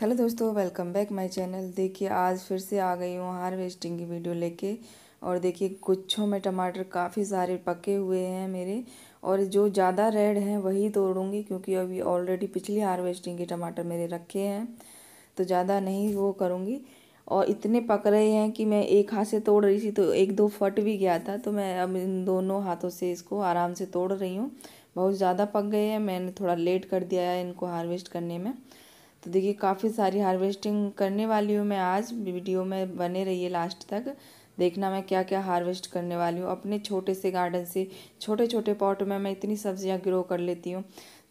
hello दोस्तों welcome back my channel देखिए आज फिर से आ गई हूँ हार्वेस्टिंग की वीडियो लेके और देखिए गुच्छों में टमाटर काफ़ी सारे पके हुए हैं मेरे और जो ज़्यादा रेड हैं वही तोड़ूंगी क्योंकि अभी ऑलरेडी पिछली हार्वेस्टिंग के टमाटर मेरे रखे हैं तो ज़्यादा नहीं वो करूँगी और इतने पक रहे हैं कि मैं एक हाथ से तोड़ रही थी तो एक दो फट भी गया था तो मैं अब इन दोनों हाथों से इसको आराम से तोड़ रही हूँ बहुत ज़्यादा पक गए हैं मैंने थोड़ा लेट कर दिया है इनको हार्वेस्ट करने में तो देखिए काफ़ी सारी हार्वेस्टिंग करने वाली हूँ मैं आज वीडियो में बने रहिए लास्ट तक देखना मैं क्या क्या हार्वेस्ट करने वाली हूँ अपने छोटे से गार्डन से छोटे छोटे पॉट में मैं इतनी सब्जियाँ ग्रो कर लेती हूँ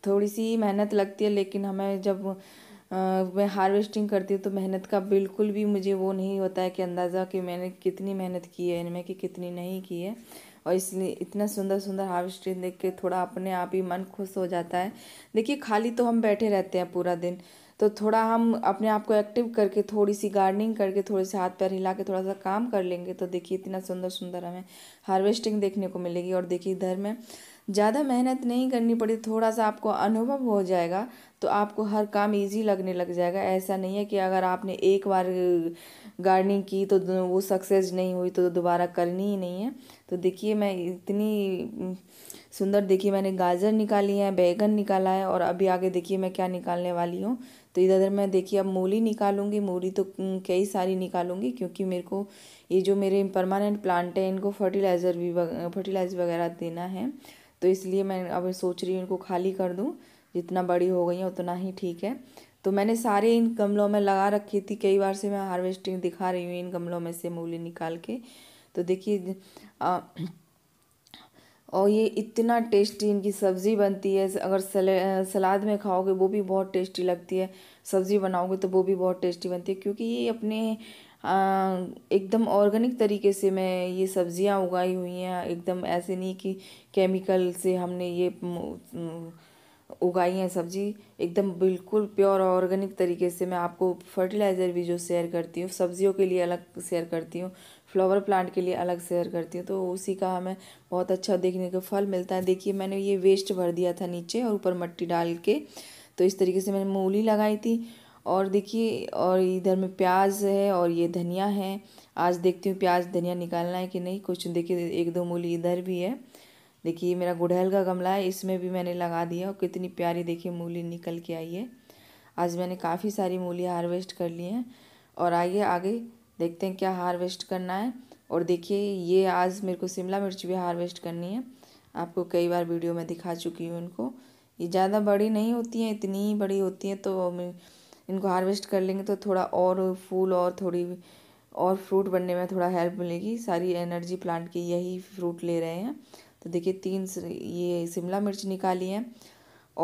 थोड़ी सी मेहनत लगती है लेकिन हमें जब आ, मैं हार्वेस्टिंग करती हूँ तो मेहनत का बिल्कुल भी मुझे वो नहीं होता है कि अंदाज़ा कि मैंने कितनी मेहनत की है इनमें कि कितनी नहीं की है और इसलिए इतना सुंदर सुंदर हार्वेस्टिंग देख के थोड़ा अपने आप ही मन खुश हो जाता है देखिए खाली तो हम बैठे रहते हैं पूरा दिन तो थोड़ा हम अपने आप को एक्टिव करके थोड़ी सी गार्डनिंग करके थोड़े से हाथ पैर हिला के थोड़ा सा काम कर लेंगे तो देखिए इतना सुंदर सुंदर हमें हार्वेस्टिंग देखने को मिलेगी और देखिए इधर में ज़्यादा मेहनत नहीं करनी पड़ी थोड़ा सा आपको अनुभव हो जाएगा तो आपको हर काम इजी लगने लग जाएगा ऐसा नहीं है कि अगर आपने एक बार गार्डनिंग की तो वो सक्सेस नहीं हुई तो दोबारा करनी ही नहीं है तो देखिए मैं इतनी सुंदर देखिए मैंने गाजर निकाली है बैगन निकाला है और अभी आगे देखिए मैं क्या निकालने वाली हूँ तो इधर मैं देखिए अब मूली निकालूंगी मूली तो कई सारी निकालूंगी क्योंकि मेरे को ये जो मेरे परमानेंट प्लांट है इनको फर्टिलाइज़र भी फर्टिलाइज वगैरह देना है तो इसलिए मैं अब सोच रही हूँ इनको खाली कर दूँ जितना बड़ी हो गई है उतना ही ठीक है तो मैंने सारे इन गमलों में लगा रखी थी कई बार से मैं हार्वेस्टिंग दिखा रही हूँ इन गमलों में से मूली निकाल के तो देखिए और ये इतना टेस्टी इनकी सब्ज़ी बनती है अगर सलाद में खाओगे वो भी बहुत टेस्टी लगती है सब्ज़ी बनाओगे तो वो भी बहुत टेस्टी बनती है क्योंकि ये अपने एकदम ऑर्गेनिक तरीके से मैं ये सब्ज़ियाँ उगाई हुई हैं एकदम ऐसे नहीं कि केमिकल से हमने ये उगाई हैं सब्जी एकदम बिल्कुल प्योर ऑर्गेनिक तरीके से मैं आपको फर्टिलाइज़र भी जो शेयर करती हूँ सब्जियों के लिए अलग शेयर करती हूँ फ्लावर प्लांट के लिए अलग शेयर करती हूँ तो उसी का हमें बहुत अच्छा देखने को फल मिलता है देखिए मैंने ये वेस्ट भर दिया था नीचे और ऊपर मट्टी डाल के तो इस तरीके से मैंने मूली लगाई थी और देखिए और इधर में प्याज है और ये धनिया है आज देखती हूँ प्याज धनिया निकालना है कि नहीं कुछ देखिए एक दो मूली इधर भी है देखिए मेरा गुड़हल का गमला है इसमें भी मैंने लगा दिया और कितनी प्यारी देखिए मूली निकल के आई है आज मैंने काफ़ी सारी मूली हार्वेस्ट कर ली हैं और आइए आगे देखते हैं क्या हार्वेस्ट करना है और देखिए ये आज मेरे को शिमला मिर्च भी हार्वेस्ट करनी है आपको कई बार वीडियो में दिखा चुकी हूँ इनको ये ज़्यादा बड़ी नहीं होती हैं इतनी ही बड़ी होती हैं तो इनको हार्वेस्ट कर लेंगे तो थोड़ा और फूल और थोड़ी और फ्रूट बनने में थोड़ा हेल्प मिलेगी सारी एनर्जी प्लांट की यही फ्रूट ले रहे हैं तो देखिए तीन ये शिमला मिर्च निकाली है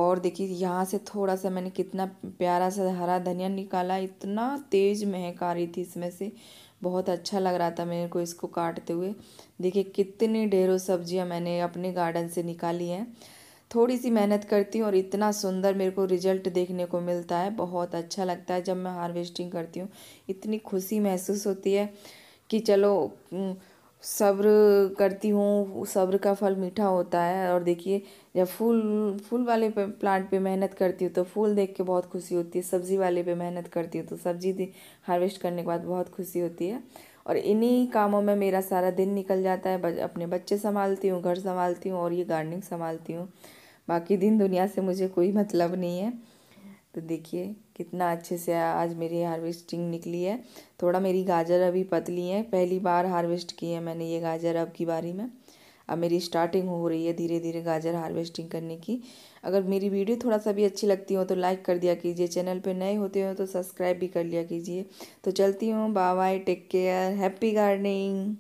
और देखिए यहाँ से थोड़ा सा मैंने कितना प्यारा सा हरा धनिया निकाला इतना तेज़ महक आ रही थी इसमें से बहुत अच्छा लग रहा था मेरे को इसको काटते हुए देखिए कितनी ढेरों सब्जियाँ मैंने अपने गार्डन से निकाली हैं थोड़ी सी मेहनत करती हूँ और इतना सुंदर मेरे को रिजल्ट देखने को मिलता है बहुत अच्छा लगता है जब मैं हार्वेस्टिंग करती हूँ इतनी खुशी महसूस होती है कि चलो सब्र करती हूँ सब्र का फल मीठा होता है और देखिए जब फूल फूल वाले पे प्लांट पे मेहनत करती हूँ तो फूल देख के बहुत खुशी होती है सब्ज़ी वाले पे मेहनत करती हूँ तो सब्ज़ी हार्वेस्ट करने के बाद बहुत खुशी होती है और इन्हीं कामों में मेरा सारा दिन निकल जाता है अपने बच्चे संभालती हूँ घर संभालती हूँ और ये गार्डनिंग संभालती हूँ बाकी दिन दुनिया से मुझे कोई मतलब नहीं है तो देखिए कितना अच्छे से आज मेरी हार्वेस्टिंग निकली है थोड़ा मेरी गाजर अभी पतली है पहली बार हार्वेस्ट की है मैंने ये गाजर अब की बारी में अब मेरी स्टार्टिंग हो रही है धीरे धीरे गाजर हार्वेस्टिंग करने की अगर मेरी वीडियो थोड़ा सा भी अच्छी लगती हो तो लाइक कर दिया कीजिए चैनल पे नए होते हो तो सब्सक्राइब भी कर लिया कीजिए तो चलती हूँ bye bye take care happy gardening